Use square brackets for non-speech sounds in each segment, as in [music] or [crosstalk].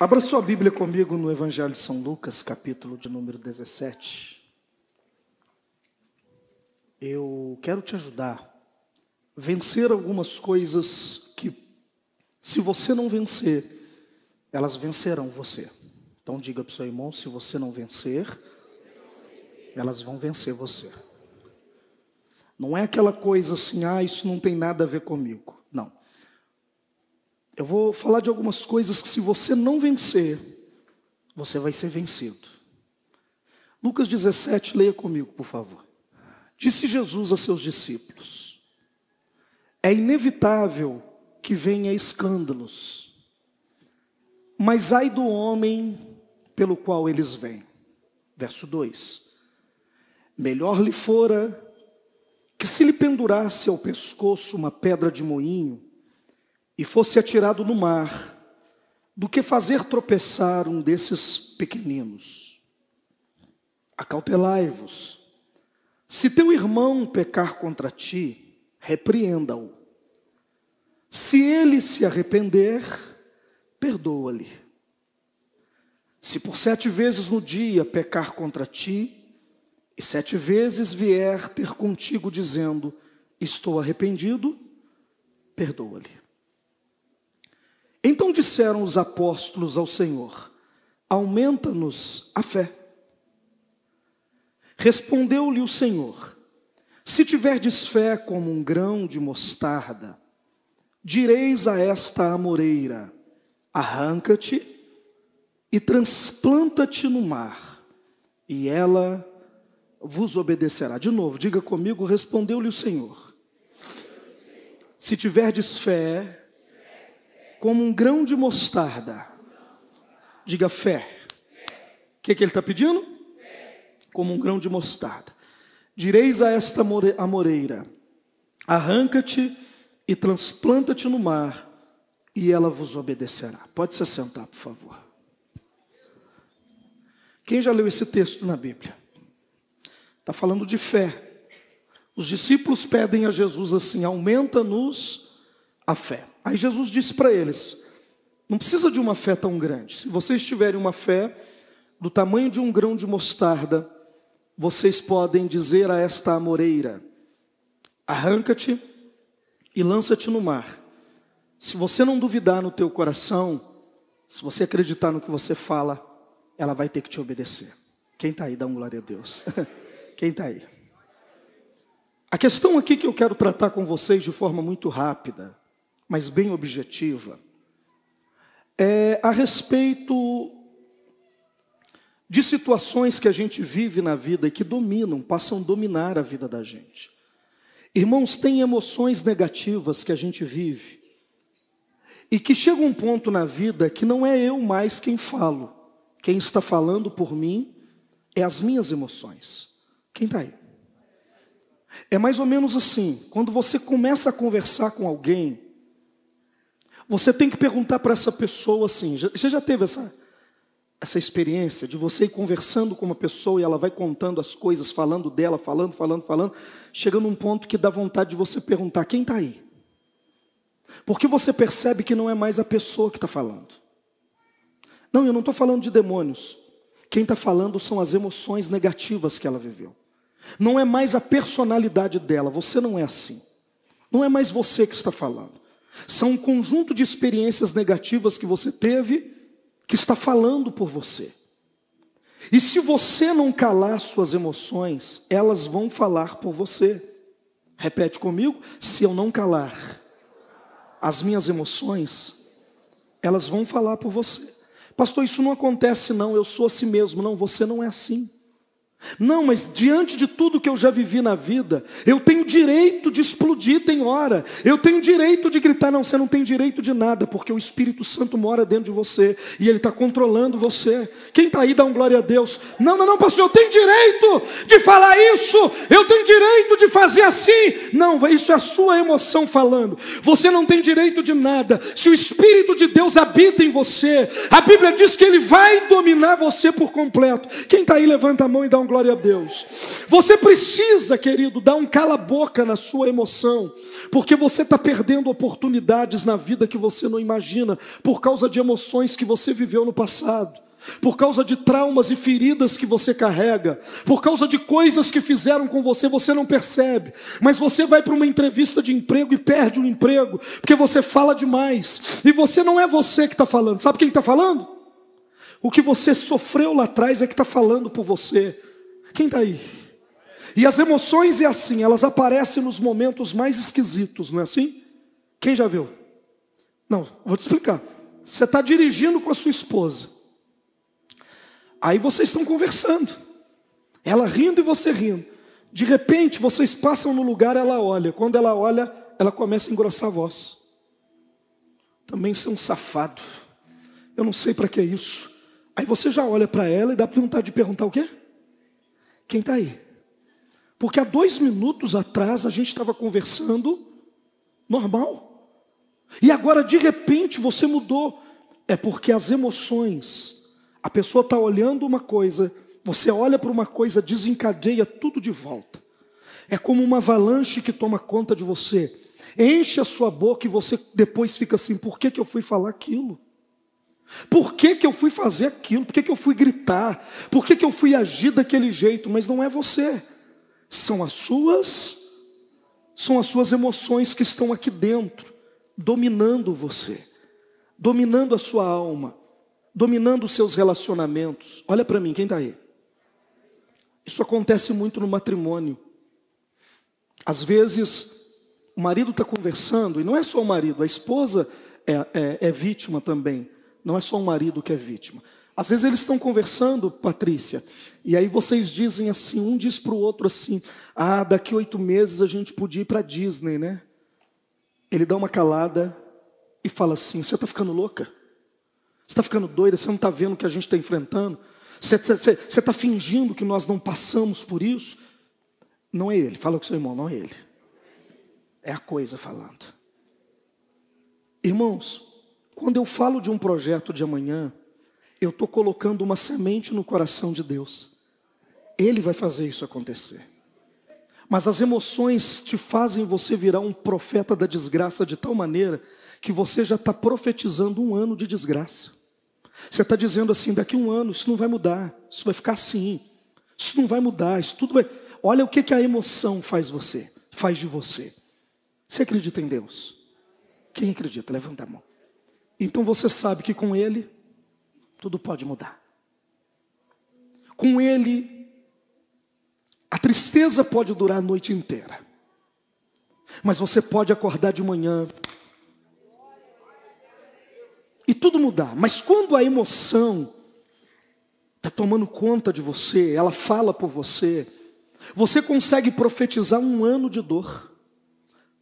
Abra sua Bíblia comigo no Evangelho de São Lucas, capítulo de número 17. Eu quero te ajudar a vencer algumas coisas que, se você não vencer, elas vencerão você. Então diga para o seu irmão, se você não vencer, elas vão vencer você. Não é aquela coisa assim, ah, isso não tem nada a ver comigo. Não. Eu vou falar de algumas coisas que, se você não vencer, você vai ser vencido. Lucas 17, leia comigo, por favor. Disse Jesus a seus discípulos: É inevitável que venha escândalos, mas ai do homem pelo qual eles vêm. Verso 2: Melhor lhe fora que se lhe pendurasse ao pescoço uma pedra de moinho e fosse atirado no mar, do que fazer tropeçar um desses pequeninos. Acautelai-vos. Se teu irmão pecar contra ti, repreenda-o. Se ele se arrepender, perdoa-lhe. Se por sete vezes no dia pecar contra ti, e sete vezes vier ter contigo dizendo: Estou arrependido, perdoa-lhe. Então disseram os apóstolos ao Senhor: Aumenta-nos a fé. Respondeu-lhe o Senhor: Se tiverdes fé como um grão de mostarda, direis a esta amoreira: Arranca-te e transplanta-te no mar, e ela vos obedecerá. De novo, diga comigo: Respondeu-lhe o Senhor: Se tiverdes fé como um grão de mostarda. Diga fé. O que, é que ele está pedindo? Como um grão de mostarda. Direis a esta amoreira: arranca-te e transplanta-te no mar, e ela vos obedecerá. Pode se sentar, por favor. Quem já leu esse texto na Bíblia? Está falando de fé. Os discípulos pedem a Jesus assim: aumenta-nos a fé. Aí Jesus disse para eles: não precisa de uma fé tão grande. Se vocês tiverem uma fé do tamanho de um grão de mostarda, vocês podem dizer a esta amoreira: arranca-te e lança-te no mar. Se você não duvidar no teu coração, se você acreditar no que você fala, ela vai ter que te obedecer. Quem está aí, dá um glória a Deus. [laughs] Quem está aí? A questão aqui que eu quero tratar com vocês de forma muito rápida mas bem objetiva, é a respeito de situações que a gente vive na vida e que dominam, passam a dominar a vida da gente. Irmãos, tem emoções negativas que a gente vive e que chega um ponto na vida que não é eu mais quem falo, quem está falando por mim é as minhas emoções. Quem está aí? É mais ou menos assim: quando você começa a conversar com alguém você tem que perguntar para essa pessoa assim: você já teve essa, essa experiência de você ir conversando com uma pessoa e ela vai contando as coisas, falando dela, falando, falando, falando, chegando num ponto que dá vontade de você perguntar: quem está aí? Porque você percebe que não é mais a pessoa que está falando. Não, eu não estou falando de demônios. Quem está falando são as emoções negativas que ela viveu. Não é mais a personalidade dela, você não é assim. Não é mais você que está falando. São um conjunto de experiências negativas que você teve que está falando por você. E se você não calar suas emoções, elas vão falar por você. Repete comigo: se eu não calar as minhas emoções, elas vão falar por você. Pastor, isso não acontece não, eu sou assim mesmo. Não, você não é assim. Não, mas diante de tudo que eu já vivi na vida, eu tenho direito de explodir, tem hora. Eu tenho direito de gritar, não, você não tem direito de nada, porque o Espírito Santo mora dentro de você e ele está controlando você. Quem está aí dá um glória a Deus. Não, não, não, pastor, eu tenho direito de falar isso, eu tenho direito de fazer assim. Não, isso é a sua emoção falando. Você não tem direito de nada. Se o Espírito de Deus habita em você, a Bíblia diz que ele vai dominar você por completo. Quem está aí, levanta a mão e dá um glória glória a Deus. Você precisa, querido, dar um cala-boca na sua emoção, porque você está perdendo oportunidades na vida que você não imagina, por causa de emoções que você viveu no passado por causa de traumas e feridas que você carrega, por causa de coisas que fizeram com você, você não percebe, mas você vai para uma entrevista de emprego e perde um emprego, porque você fala demais, e você não é você que está falando, sabe quem está falando? O que você sofreu lá atrás é que está falando por você. Quem está aí? E as emoções é assim, elas aparecem nos momentos mais esquisitos, não é assim? Quem já viu? Não, vou te explicar. Você está dirigindo com a sua esposa. Aí vocês estão conversando. Ela rindo e você rindo. De repente, vocês passam no lugar, ela olha. Quando ela olha, ela começa a engrossar a voz. Também ser é um safado. Eu não sei para que é isso. Aí você já olha para ela e dá vontade de perguntar o quê? Quem está aí? Porque há dois minutos atrás a gente estava conversando normal. E agora, de repente, você mudou. É porque as emoções, a pessoa está olhando uma coisa, você olha para uma coisa, desencadeia tudo de volta. É como uma avalanche que toma conta de você. Enche a sua boca e você depois fica assim: por que, que eu fui falar aquilo? Por que, que eu fui fazer aquilo? Por que, que eu fui gritar? Por que, que eu fui agir daquele jeito? Mas não é você. São as suas, são as suas emoções que estão aqui dentro, dominando você, dominando a sua alma, dominando os seus relacionamentos. Olha para mim, quem está aí? Isso acontece muito no matrimônio. Às vezes, o marido está conversando, e não é só o marido, a esposa é, é, é vítima também. Não é só o marido que é vítima. Às vezes eles estão conversando, Patrícia, e aí vocês dizem assim, um diz para o outro assim, ah, daqui oito meses a gente podia ir para Disney, né? Ele dá uma calada e fala assim, você está ficando louca? Você está ficando doida? Você não está vendo o que a gente está enfrentando? Você está tá fingindo que nós não passamos por isso? Não é ele, fala com seu irmão, não é ele. É a coisa falando. Irmãos, quando eu falo de um projeto de amanhã, eu estou colocando uma semente no coração de Deus. Ele vai fazer isso acontecer. Mas as emoções te fazem você virar um profeta da desgraça de tal maneira que você já está profetizando um ano de desgraça. Você está dizendo assim: daqui a um ano isso não vai mudar, isso vai ficar assim, isso não vai mudar, isso tudo vai. Olha o que, que a emoção faz você, faz de você. Você acredita em Deus? Quem acredita? Levanta a mão então você sabe que com Ele, tudo pode mudar. Com Ele, a tristeza pode durar a noite inteira, mas você pode acordar de manhã e tudo mudar. Mas quando a emoção está tomando conta de você, ela fala por você, você consegue profetizar um ano de dor.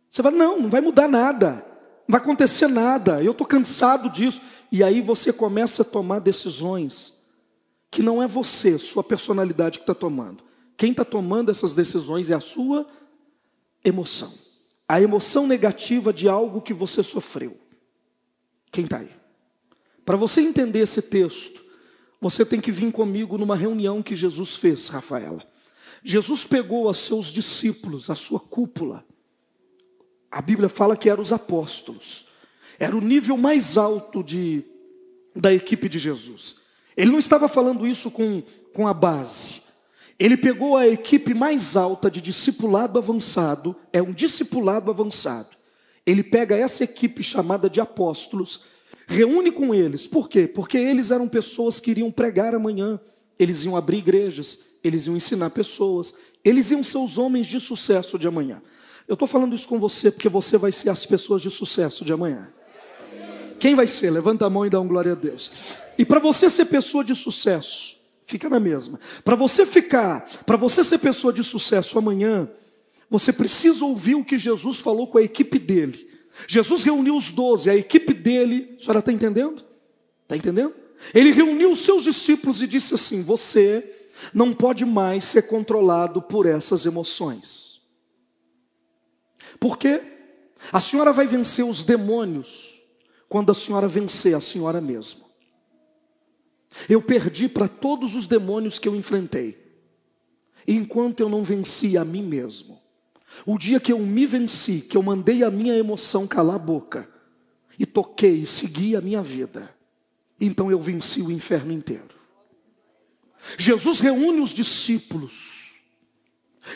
Você vai, não, não vai mudar nada vai acontecer nada, eu estou cansado disso. E aí você começa a tomar decisões que não é você, sua personalidade que está tomando. Quem está tomando essas decisões é a sua emoção. A emoção negativa de algo que você sofreu. Quem está aí? Para você entender esse texto, você tem que vir comigo numa reunião que Jesus fez, Rafaela. Jesus pegou a seus discípulos, a sua cúpula, a Bíblia fala que eram os apóstolos. Era o nível mais alto de, da equipe de Jesus. Ele não estava falando isso com, com a base. Ele pegou a equipe mais alta de discipulado avançado, é um discipulado avançado. Ele pega essa equipe chamada de apóstolos, reúne com eles. Por quê? Porque eles eram pessoas que iriam pregar amanhã, eles iam abrir igrejas, eles iam ensinar pessoas, eles iam ser os homens de sucesso de amanhã. Eu estou falando isso com você porque você vai ser as pessoas de sucesso de amanhã. Quem vai ser? Levanta a mão e dá um glória a Deus. E para você ser pessoa de sucesso, fica na mesma. Para você ficar, para você ser pessoa de sucesso amanhã, você precisa ouvir o que Jesus falou com a equipe dele. Jesus reuniu os doze, a equipe dele. A senhora está entendendo? Está entendendo? Ele reuniu os seus discípulos e disse assim: Você não pode mais ser controlado por essas emoções. Por quê? A senhora vai vencer os demônios quando a senhora vencer a senhora mesma. Eu perdi para todos os demônios que eu enfrentei, enquanto eu não venci a mim mesmo. O dia que eu me venci, que eu mandei a minha emoção calar a boca e toquei e segui a minha vida, então eu venci o inferno inteiro. Jesus reúne os discípulos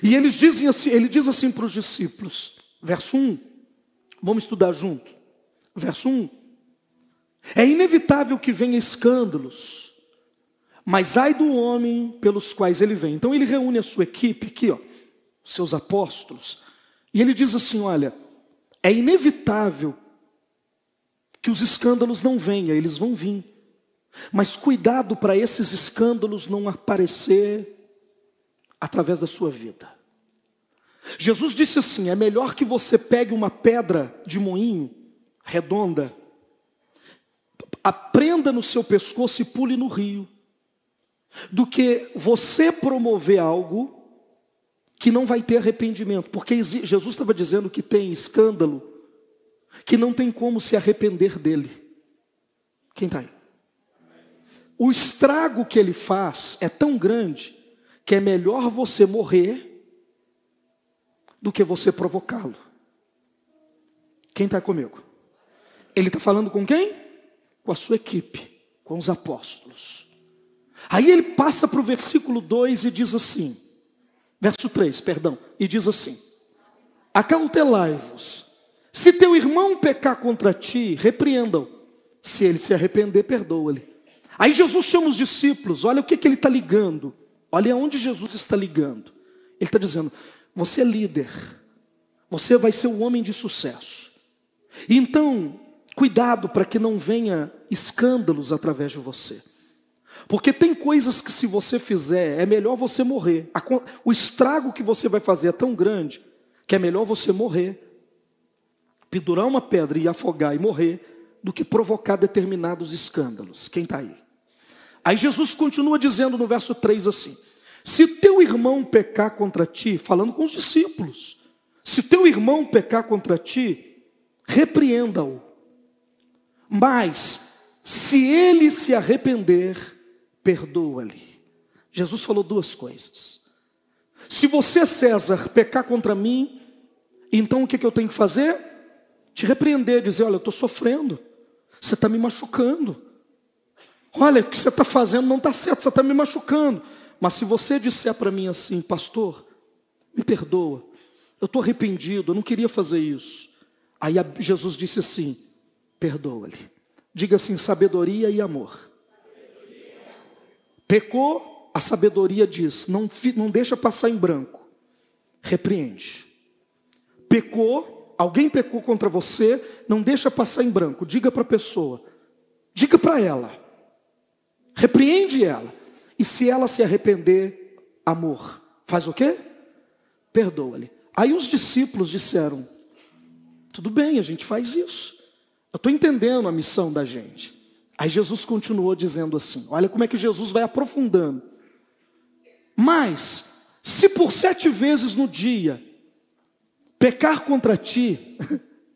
e eles dizem assim, ele diz assim para os discípulos: Verso 1. Vamos estudar junto. Verso 1. É inevitável que venha escândalos, mas ai do homem pelos quais ele vem. Então ele reúne a sua equipe aqui, ó, seus apóstolos, e ele diz assim: olha, é inevitável que os escândalos não venham, eles vão vir. Mas cuidado para esses escândalos não aparecer através da sua vida. Jesus disse assim: é melhor que você pegue uma pedra de moinho redonda, aprenda no seu pescoço e pule no rio, do que você promover algo que não vai ter arrependimento, porque Jesus estava dizendo que tem escândalo, que não tem como se arrepender dele. Quem está aí? O estrago que ele faz é tão grande que é melhor você morrer do que você provocá-lo. Quem está comigo? Ele está falando com quem? Com a sua equipe, com os apóstolos. Aí ele passa para o versículo 2 e diz assim, verso 3, perdão, e diz assim: Acautelai-vos, se teu irmão pecar contra ti, repreenda-o, se ele se arrepender, perdoa-lhe. Aí Jesus chama os discípulos, olha o que, que ele está ligando, olha onde Jesus está ligando. Ele está dizendo: você é líder. Você vai ser um homem de sucesso. Então, cuidado para que não venha escândalos através de você. Porque tem coisas que se você fizer, é melhor você morrer. O estrago que você vai fazer é tão grande que é melhor você morrer, pendurar uma pedra e afogar e morrer, do que provocar determinados escândalos. Quem está aí? Aí Jesus continua dizendo no verso 3 assim: se o teu irmão pecar contra ti, falando com os discípulos, se o teu irmão pecar contra ti, repreenda-o. Mas, se ele se arrepender, perdoa-lhe. Jesus falou duas coisas. Se você, César, pecar contra mim, então o que, é que eu tenho que fazer? Te repreender, dizer: olha, eu estou sofrendo, você está me machucando. Olha, o que você está fazendo não está certo, você está me machucando. Mas se você disser para mim assim, pastor, me perdoa, eu estou arrependido, eu não queria fazer isso. Aí Jesus disse assim: perdoa-lhe. Diga assim: sabedoria e amor. Pecou, a sabedoria diz: não, não deixa passar em branco, repreende. Pecou, alguém pecou contra você, não deixa passar em branco. Diga para a pessoa, diga para ela, repreende ela. E se ela se arrepender, amor, faz o quê? Perdoa-lhe. Aí os discípulos disseram: Tudo bem, a gente faz isso. Eu estou entendendo a missão da gente. Aí Jesus continuou dizendo assim: Olha como é que Jesus vai aprofundando. Mas, se por sete vezes no dia pecar contra ti,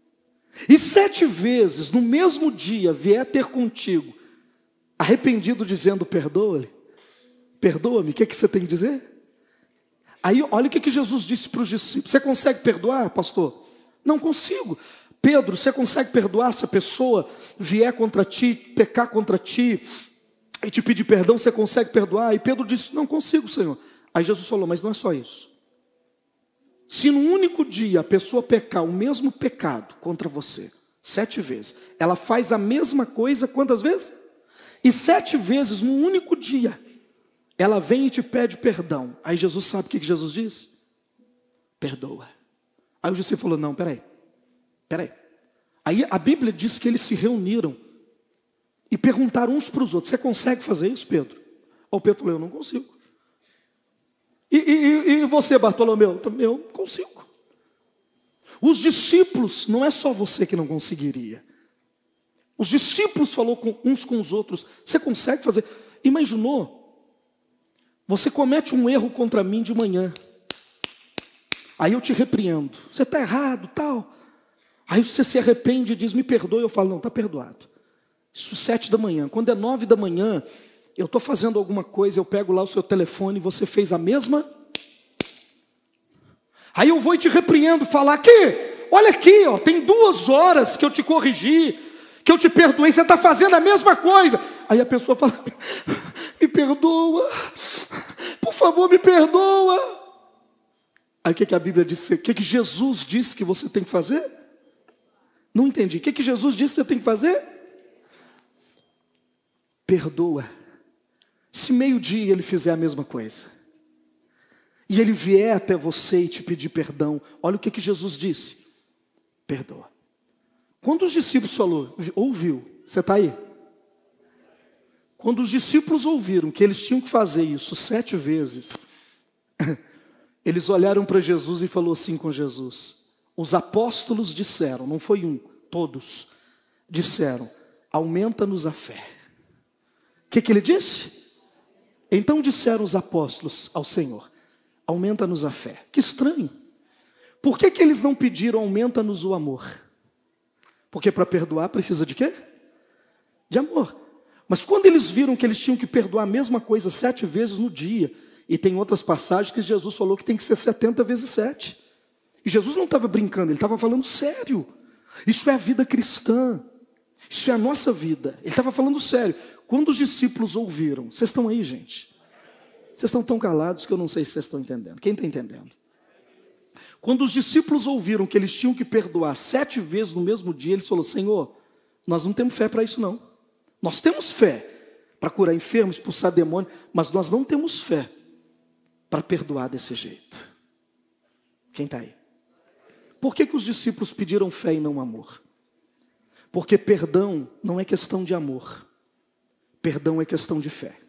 [laughs] e sete vezes no mesmo dia vier ter contigo, arrependido dizendo perdoa-lhe, Perdoa-me, o que, é que você tem que dizer? Aí olha o que, que Jesus disse para os discípulos: Você consegue perdoar, pastor? Não consigo. Pedro, você consegue perdoar se a pessoa vier contra ti, pecar contra ti e te pedir perdão? Você consegue perdoar? E Pedro disse: Não consigo, Senhor. Aí Jesus falou: Mas não é só isso. Se no único dia a pessoa pecar o mesmo pecado contra você, sete vezes, ela faz a mesma coisa quantas vezes? E sete vezes no único dia ela vem e te pede perdão. Aí Jesus sabe o que Jesus diz? Perdoa. Aí o José falou: Não, peraí, peraí. Aí a Bíblia diz que eles se reuniram e perguntaram uns para os outros: Você consegue fazer isso, Pedro? Aí o Pedro falou: Eu não consigo. E, e, e você, Bartolomeu? Também eu não consigo. Os discípulos, não é só você que não conseguiria. Os discípulos falou uns com os outros: Você consegue fazer? Imaginou você comete um erro contra mim de manhã. Aí eu te repreendo. Você está errado, tal. Aí você se arrepende e diz, me perdoe. Eu falo, não, está perdoado. Isso sete da manhã. Quando é nove da manhã, eu estou fazendo alguma coisa, eu pego lá o seu telefone, você fez a mesma. Aí eu vou e te repreendo, falar, aqui, olha aqui, ó, tem duas horas que eu te corrigi, que eu te perdoei, você está fazendo a mesma coisa. Aí a pessoa fala: me perdoa, por favor, me perdoa. Aí o que, que a Bíblia disse? O que, que Jesus disse que você tem que fazer? Não entendi. O que, que Jesus disse que você tem que fazer? Perdoa. Se meio-dia ele fizer a mesma coisa, e ele vier até você e te pedir perdão, olha o que, que Jesus disse: perdoa. Quando os discípulos falou, ouviu, você está aí? Quando os discípulos ouviram que eles tinham que fazer isso sete vezes, [laughs] eles olharam para Jesus e falou assim com Jesus. Os apóstolos disseram, não foi um, todos disseram: aumenta-nos a fé. O que, que ele disse? Então disseram os apóstolos ao Senhor: aumenta-nos a fé. Que estranho. Por que, que eles não pediram aumenta-nos o amor? Porque para perdoar precisa de quê? De amor. Mas quando eles viram que eles tinham que perdoar a mesma coisa sete vezes no dia, e tem outras passagens que Jesus falou que tem que ser 70 vezes sete. E Jesus não estava brincando, ele estava falando sério. Isso é a vida cristã. Isso é a nossa vida. Ele estava falando sério. Quando os discípulos ouviram, vocês estão aí, gente? Vocês estão tão calados que eu não sei se vocês estão entendendo. Quem está entendendo? Quando os discípulos ouviram que eles tinham que perdoar sete vezes no mesmo dia, eles falaram: Senhor, nós não temos fé para isso, não. Nós temos fé para curar enfermos, expulsar demônio, mas nós não temos fé para perdoar desse jeito. Quem está aí? Por que, que os discípulos pediram fé e não amor? Porque perdão não é questão de amor, perdão é questão de fé.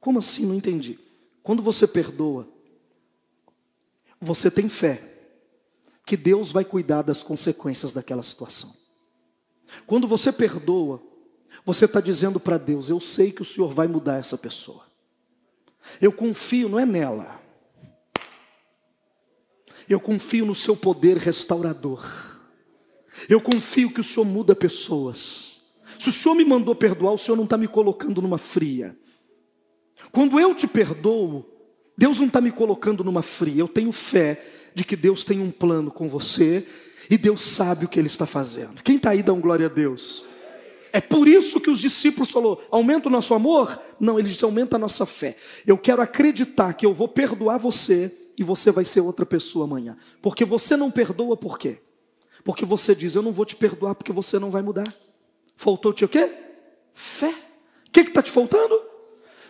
Como assim? Não entendi. Quando você perdoa, você tem fé que Deus vai cuidar das consequências daquela situação. Quando você perdoa, você está dizendo para Deus: Eu sei que o Senhor vai mudar essa pessoa. Eu confio, não é nela. Eu confio no seu poder restaurador. Eu confio que o Senhor muda pessoas. Se o Senhor me mandou perdoar, o Senhor não está me colocando numa fria. Quando eu te perdoo, Deus não está me colocando numa fria. Eu tenho fé de que Deus tem um plano com você e Deus sabe o que Ele está fazendo. Quem está aí, dá um glória a Deus. É por isso que os discípulos falou: aumenta o nosso amor? Não, eles dizem, aumenta a nossa fé. Eu quero acreditar que eu vou perdoar você e você vai ser outra pessoa amanhã. Porque você não perdoa por quê? Porque você diz, eu não vou te perdoar porque você não vai mudar. Faltou-te o quê? Fé. O que está te faltando?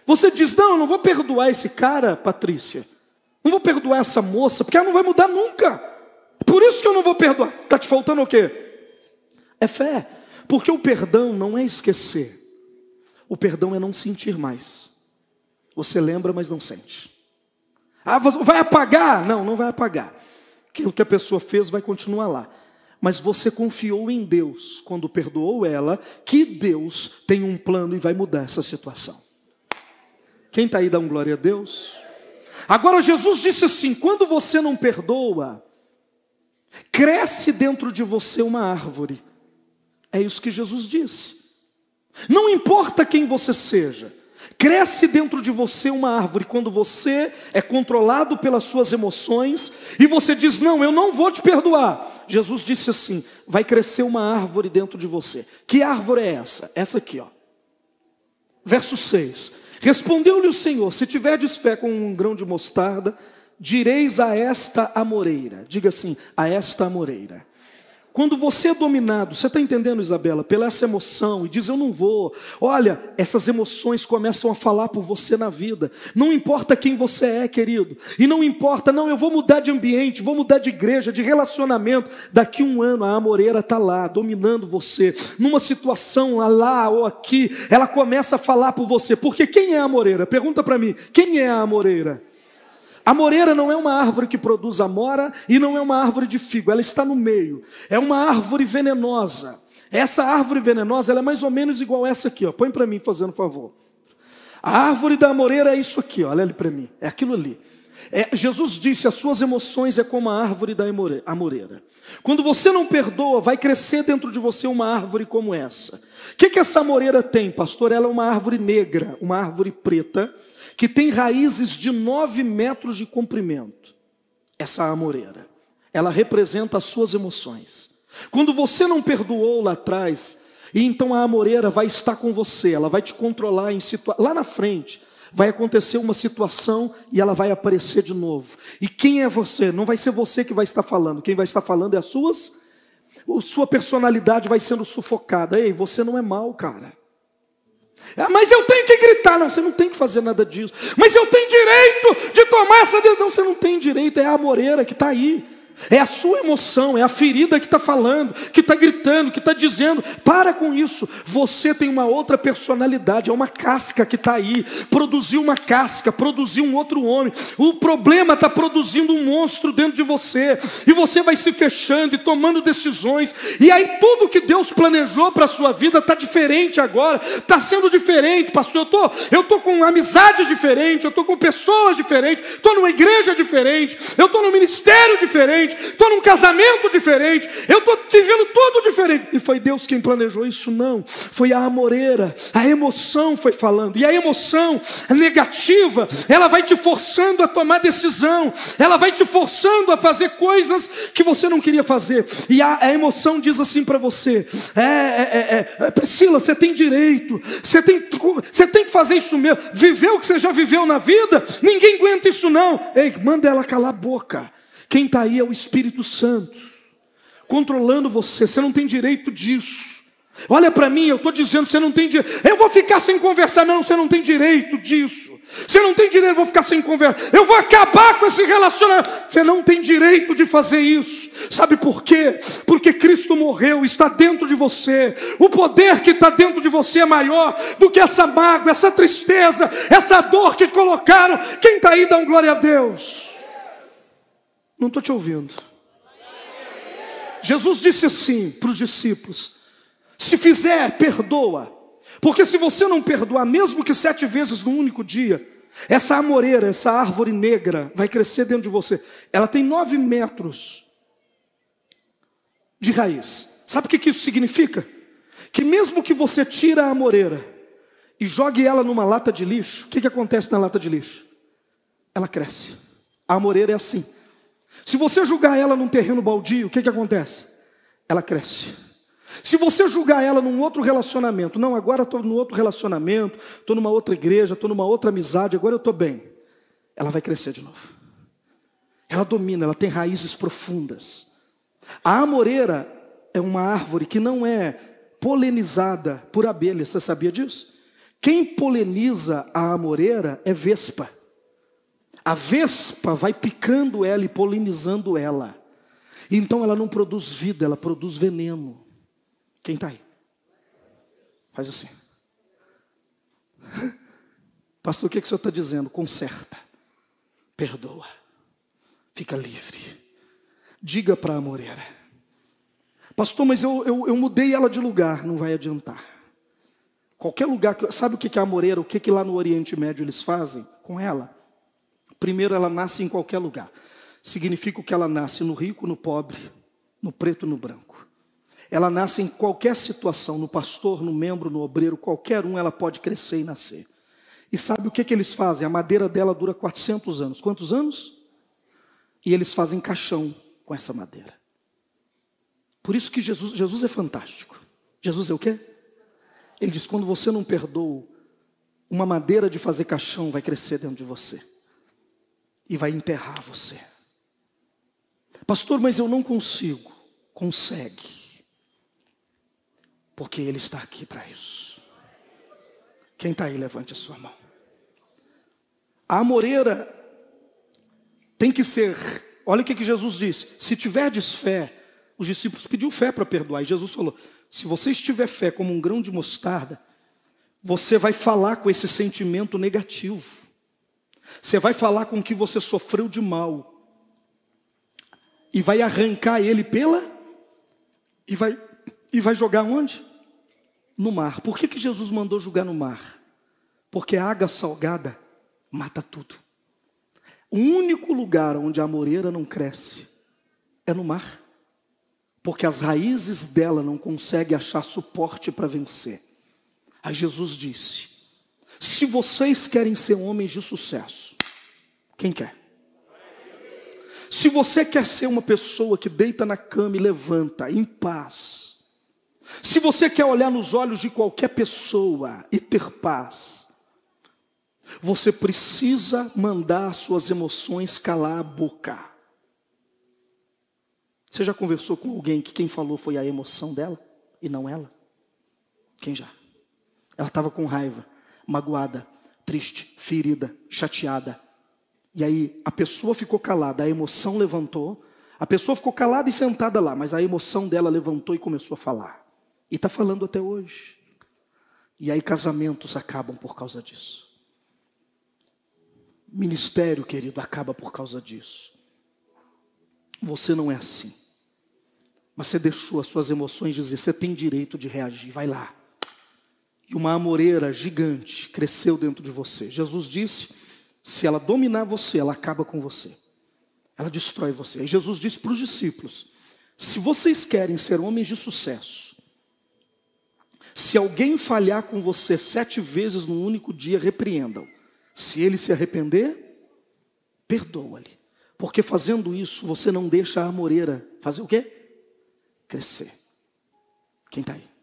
Você diz: Não, eu não vou perdoar esse cara, Patrícia. Não vou perdoar essa moça, porque ela não vai mudar nunca. Por isso que eu não vou perdoar. Está te faltando o quê? É fé. Porque o perdão não é esquecer. O perdão é não sentir mais. Você lembra, mas não sente. Ah, vai apagar? Não, não vai apagar. Aquilo que a pessoa fez vai continuar lá. Mas você confiou em Deus quando perdoou ela, que Deus tem um plano e vai mudar essa situação. Quem está aí dá um glória a Deus? Agora Jesus disse assim: quando você não perdoa, cresce dentro de você uma árvore. É isso que Jesus disse. Não importa quem você seja, cresce dentro de você uma árvore quando você é controlado pelas suas emoções e você diz: Não, eu não vou te perdoar. Jesus disse assim: Vai crescer uma árvore dentro de você. Que árvore é essa? Essa aqui, ó. Verso 6: Respondeu-lhe o Senhor: Se tiverdes fé com um grão de mostarda, direis a esta amoreira. Diga assim: a esta amoreira. Quando você é dominado, você está entendendo, Isabela, pela essa emoção e diz eu não vou. Olha, essas emoções começam a falar por você na vida. Não importa quem você é, querido. E não importa, não, eu vou mudar de ambiente, vou mudar de igreja, de relacionamento. Daqui um ano a amoreira está lá, dominando você. Numa situação lá ou aqui, ela começa a falar por você. Porque quem é a amoreira? Pergunta para mim, quem é a amoreira? A moreira não é uma árvore que produz amora e não é uma árvore de figo, ela está no meio. É uma árvore venenosa. Essa árvore venenosa ela é mais ou menos igual a essa aqui, ó. põe para mim fazendo favor. A árvore da moreira é isso aqui, ó. olha ali para mim, é aquilo ali. É, Jesus disse: as suas emoções é como a árvore da amoreira. Quando você não perdoa, vai crescer dentro de você uma árvore como essa. O que, que essa moreira tem, pastor? Ela é uma árvore negra, uma árvore preta que tem raízes de 9 metros de comprimento. Essa amoreira, ela representa as suas emoções. Quando você não perdoou lá atrás, e então a amoreira vai estar com você, ela vai te controlar em situa lá na frente. Vai acontecer uma situação e ela vai aparecer de novo. E quem é você? Não vai ser você que vai estar falando. Quem vai estar falando é as suas. Sua personalidade vai sendo sufocada. Ei, você não é mal, cara. Ah, mas eu tenho que gritar. Não, você não tem que fazer nada disso. Mas eu tenho direito de tomar essa decisão. Não, você não tem direito. É a Moreira que está aí. É a sua emoção, é a ferida que está falando, que está gritando, que está dizendo: para com isso. Você tem uma outra personalidade, é uma casca que está aí. Produziu uma casca, produziu um outro homem. O problema está produzindo um monstro dentro de você. E você vai se fechando e tomando decisões. E aí tudo que Deus planejou para a sua vida está diferente agora. Está sendo diferente, pastor. Eu tô, estou tô com amizades diferentes, eu estou com pessoas diferentes, estou numa igreja diferente, eu estou num ministério diferente diferente, estou num casamento diferente, eu estou vivendo tudo diferente. E foi Deus quem planejou isso? Não. Foi a amoreira, a emoção foi falando. E a emoção negativa, ela vai te forçando a tomar decisão, ela vai te forçando a fazer coisas que você não queria fazer. E a, a emoção diz assim para você: é, é, é, é, Priscila, você tem direito, você tem, você tem que fazer isso mesmo. Viveu o que você já viveu na vida, ninguém aguenta isso não. Ei, manda ela calar a boca. Quem está aí é o Espírito Santo, controlando você. Você não tem direito disso. Olha para mim, eu estou dizendo, você não tem direito. Eu vou ficar sem conversar, não, você não tem direito disso. Você não tem direito, eu vou ficar sem conversa. Eu vou acabar com esse relacionamento. Você não tem direito de fazer isso. Sabe por quê? Porque Cristo morreu, está dentro de você. O poder que está dentro de você é maior do que essa mágoa, essa tristeza, essa dor que colocaram. Quem está aí, dá um glória a Deus. Não estou te ouvindo. Jesus disse assim para os discípulos: Se fizer, perdoa. Porque se você não perdoar, mesmo que sete vezes num único dia, essa amoreira, essa árvore negra, vai crescer dentro de você. Ela tem nove metros de raiz. Sabe o que isso significa? Que mesmo que você tira a amoreira e jogue ela numa lata de lixo, o que, que acontece na lata de lixo? Ela cresce. A amoreira é assim. Se você julgar ela num terreno baldio, o que, que acontece? Ela cresce. Se você julgar ela num outro relacionamento, não, agora estou num outro relacionamento, estou numa outra igreja, estou numa outra amizade, agora eu estou bem. Ela vai crescer de novo. Ela domina, ela tem raízes profundas. A amoreira é uma árvore que não é polinizada por abelhas, você sabia disso? Quem poliniza a amoreira é vespa. A vespa vai picando ela e polinizando ela. Então ela não produz vida, ela produz veneno. Quem está aí? Faz assim. Pastor, o que, é que o senhor está dizendo? Conserta, perdoa, fica livre. Diga para a Moreira. Pastor, mas eu, eu, eu, mudei ela de lugar, não vai adiantar. Qualquer lugar, que, sabe o que, que a Moreira, o que, que lá no Oriente Médio eles fazem com ela? Primeiro, ela nasce em qualquer lugar. Significa que ela nasce no rico, no pobre, no preto, no branco. Ela nasce em qualquer situação, no pastor, no membro, no obreiro, qualquer um, ela pode crescer e nascer. E sabe o que, que eles fazem? A madeira dela dura 400 anos. Quantos anos? E eles fazem caixão com essa madeira. Por isso que Jesus, Jesus é fantástico. Jesus é o quê? Ele diz: quando você não perdoa, uma madeira de fazer caixão vai crescer dentro de você e vai enterrar você. Pastor, mas eu não consigo. Consegue. Porque Ele está aqui para isso. Quem está aí, levante a sua mão. A amoreira tem que ser. Olha o que, que Jesus disse: se tiverdes fé, os discípulos pediu fé para perdoar. E Jesus falou: se você tiver fé como um grão de mostarda, você vai falar com esse sentimento negativo. Você vai falar com o que você sofreu de mal. E vai arrancar ele pela. E vai, e vai jogar onde? No mar. Por que, que Jesus mandou jogar no mar? Porque a água salgada mata tudo. O único lugar onde a moreira não cresce é no mar. Porque as raízes dela não conseguem achar suporte para vencer. Aí Jesus disse: se vocês querem ser homens de sucesso, quem quer? Se você quer ser uma pessoa que deita na cama e levanta em paz, se você quer olhar nos olhos de qualquer pessoa e ter paz, você precisa mandar suas emoções calar a boca. Você já conversou com alguém que quem falou foi a emoção dela e não ela? Quem já? Ela estava com raiva magoada, triste, ferida, chateada. E aí a pessoa ficou calada, a emoção levantou, a pessoa ficou calada e sentada lá, mas a emoção dela levantou e começou a falar. E está falando até hoje. E aí casamentos acabam por causa disso. Ministério, querido, acaba por causa disso. Você não é assim. Mas você deixou as suas emoções dizer, você tem direito de reagir, vai lá e uma amoreira gigante cresceu dentro de você. Jesus disse: se ela dominar você, ela acaba com você. Ela destrói você. E Jesus disse para os discípulos: se vocês querem ser homens de sucesso, se alguém falhar com você sete vezes num único dia, repreendam. Se ele se arrepender, perdoa-lhe. Porque fazendo isso, você não deixa a amoreira fazer o quê? Crescer. Quem está aí?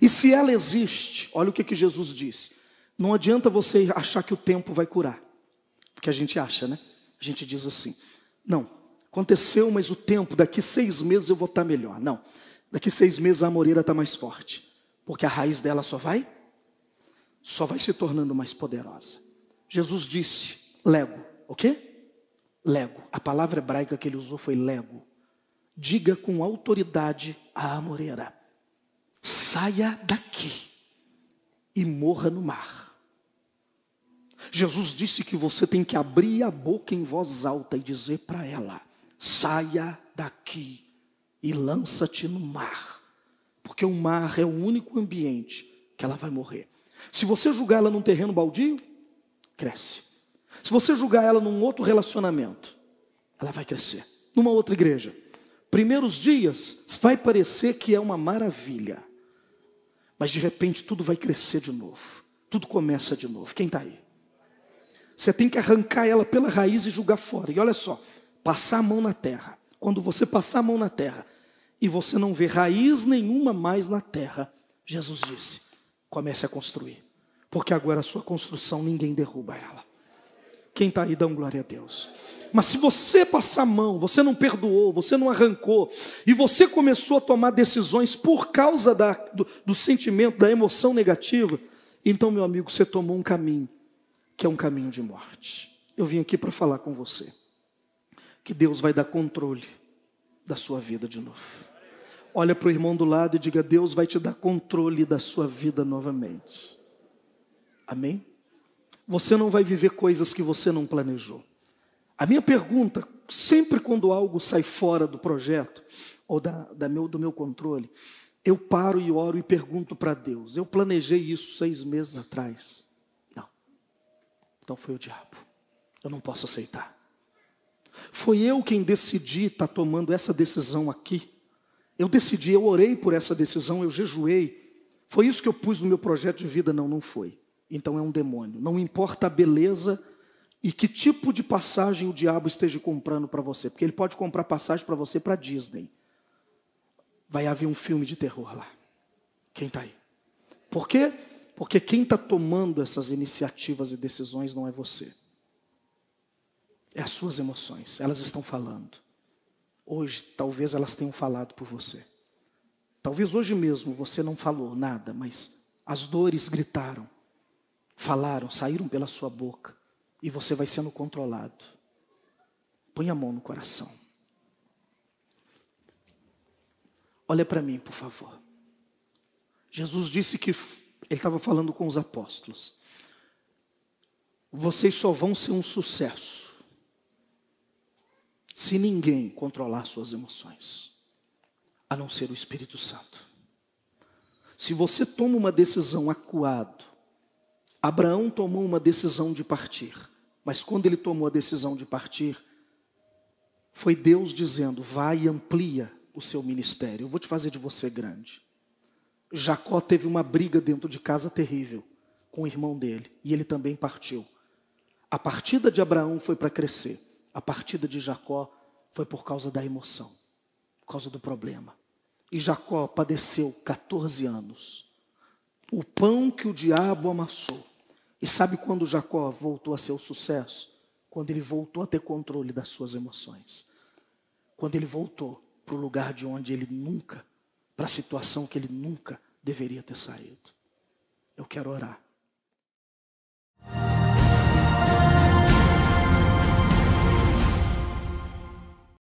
E se ela existe, olha o que, que Jesus disse: não adianta você achar que o tempo vai curar, porque a gente acha, né? A gente diz assim: não, aconteceu, mas o tempo, daqui seis meses eu vou estar tá melhor. Não, daqui seis meses a moreira está mais forte, porque a raiz dela só vai, só vai se tornando mais poderosa. Jesus disse: lego, o quê? Lego. A palavra hebraica que ele usou foi lego. Diga com autoridade a amoreira saia daqui e morra no mar. Jesus disse que você tem que abrir a boca em voz alta e dizer para ela: saia daqui e lança-te no mar, porque o mar é o único ambiente que ela vai morrer. Se você julgar ela num terreno baldio, cresce. Se você julgar ela num outro relacionamento, ela vai crescer. Numa outra igreja, primeiros dias vai parecer que é uma maravilha. Mas de repente tudo vai crescer de novo. Tudo começa de novo. Quem está aí? Você tem que arrancar ela pela raiz e julgar fora. E olha só, passar a mão na terra. Quando você passar a mão na terra e você não vê raiz nenhuma mais na terra, Jesus disse: comece a construir. Porque agora a sua construção ninguém derruba ela. Quem está aí, dá um glória a Deus. Mas se você passar a mão, você não perdoou, você não arrancou, e você começou a tomar decisões por causa da, do, do sentimento, da emoção negativa, então, meu amigo, você tomou um caminho, que é um caminho de morte. Eu vim aqui para falar com você, que Deus vai dar controle da sua vida de novo. Olha para o irmão do lado e diga: Deus vai te dar controle da sua vida novamente. Amém? você não vai viver coisas que você não planejou. A minha pergunta, sempre quando algo sai fora do projeto ou da, da meu, do meu controle, eu paro e oro e pergunto para Deus: eu planejei isso seis meses atrás? Não. Então foi o diabo. Eu não posso aceitar. Foi eu quem decidi estar tá tomando essa decisão aqui. Eu decidi, eu orei por essa decisão, eu jejuei. Foi isso que eu pus no meu projeto de vida? Não, não foi então é um demônio. Não importa a beleza e que tipo de passagem o diabo esteja comprando para você, porque ele pode comprar passagem para você para Disney. Vai haver um filme de terror lá. Quem está aí? Por quê? Porque quem está tomando essas iniciativas e decisões não é você. É as suas emoções. Elas estão falando. Hoje, talvez elas tenham falado por você. Talvez hoje mesmo você não falou nada, mas as dores gritaram falaram, saíram pela sua boca, e você vai sendo controlado. Põe a mão no coração. Olha para mim, por favor. Jesus disse que ele estava falando com os apóstolos. Vocês só vão ser um sucesso se ninguém controlar suas emoções, a não ser o Espírito Santo. Se você toma uma decisão acuado, Abraão tomou uma decisão de partir, mas quando ele tomou a decisão de partir, foi Deus dizendo: vai e amplia o seu ministério, eu vou te fazer de você grande. Jacó teve uma briga dentro de casa terrível com o irmão dele e ele também partiu. A partida de Abraão foi para crescer, a partida de Jacó foi por causa da emoção, por causa do problema. E Jacó padeceu 14 anos. O pão que o diabo amassou e sabe quando Jacó voltou a ser o sucesso? Quando ele voltou a ter controle das suas emoções. Quando ele voltou para o lugar de onde ele nunca, para a situação que ele nunca deveria ter saído. Eu quero orar.